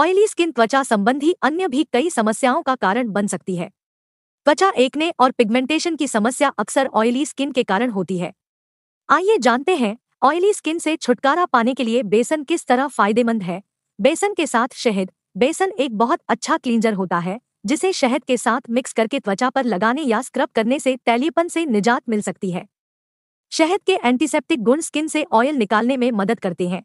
oily skin त्वचा संबंधी अन्य भी कई समस्याओं का कारण बन सकती है त्वचा एकने और पिगमेंटेशन की समस्या अक्सर ऑयली स्किन के कारण होती है आइए जानते हैं ऑयली स्किन से छुटकारा पाने के लिए बेसन किस तरह फायदेमंद है बेसन के साथ शहद बेसन एक बहुत अच्छा क्लींजर होता है जिसे शहद के साथ मिक्स करके त्वचा पर लगाने या स्क्रब करने से तैलीपन से निजात मिल सकती है शहद के एंटीसेप्टिक गुण स्किन से ऑयल निकालने में मदद करते हैं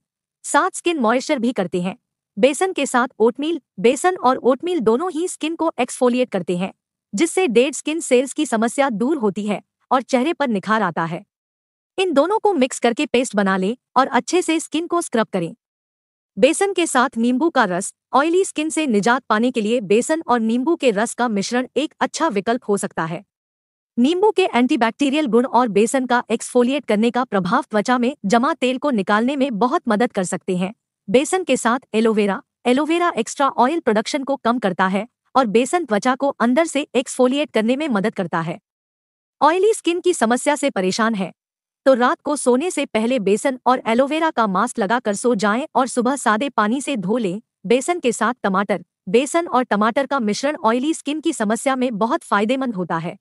साथ स्किन मॉइस्चर भी करते हैं बेसन के साथ ओटमील बेसन और ओटमील दोनों ही स्किन को एक्सफोलिएट करते हैं जिससे डेड स्किन सेल्स की समस्या दूर होती है और चेहरे पर निखार आता है इन दोनों को मिक्स करके पेस्ट बना लें और अच्छे से स्किन को स्क्रब करें बेसन के साथ नींबू का रस ऑयली स्किन से निजात पाने के लिए बेसन और नींबू के रस का मिश्रण एक अच्छा विकल्प हो सकता है नींबू के एंटीबैक्टीरियल गुण और बेसन का एक्सफोलिएट करने का प्रभाव त्वचा में जमा तेल को निकालने में बहुत मदद कर सकते हैं बेसन के साथ aloe vera aloe vera extra oil production को कम करता है और बेसन त्वचा को अंदर से एक्सफोलिएट करने में मदद करता है ऑयली स्किन की समस्या से परेशान है तो रात को सोने से पहले बेसन और एलोवेरा का मास्क लगाकर सो जाएं और सुबह सादे पानी से धो लें बेसन के साथ टमाटर बेसन और टमाटर का मिश्रण ऑयली स्किन की समस्या में बहुत फायदेमंद होता है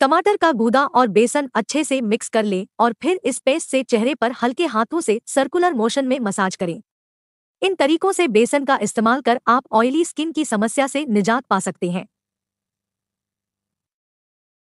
टमाटर का गूदा और बेसन अच्छे से मिक्स कर लें और फिर इस पेस्ट से चेहरे पर हल्के हाथों से सर्कुलर मोशन में मसाज करें इन तरीकों से बेसन का इस्तेमाल कर आप ऑयली स्किन की समस्या से निजात पा सकते हैं